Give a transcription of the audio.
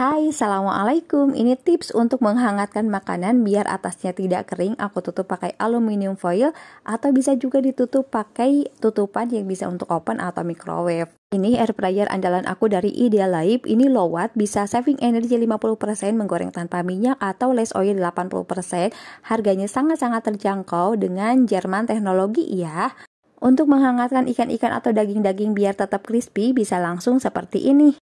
Hai, Assalamualaikum. Ini tips untuk menghangatkan makanan biar atasnya tidak kering. Aku tutup pakai aluminium foil atau bisa juga ditutup pakai tutupan yang bisa untuk open atau microwave. Ini air fryer andalan aku dari Idealife. Ini low watt, bisa saving energi 50%, menggoreng tanpa minyak atau less oil 80%. Harganya sangat-sangat terjangkau dengan Jerman teknologi ya. Untuk menghangatkan ikan-ikan atau daging-daging biar tetap crispy, bisa langsung seperti ini.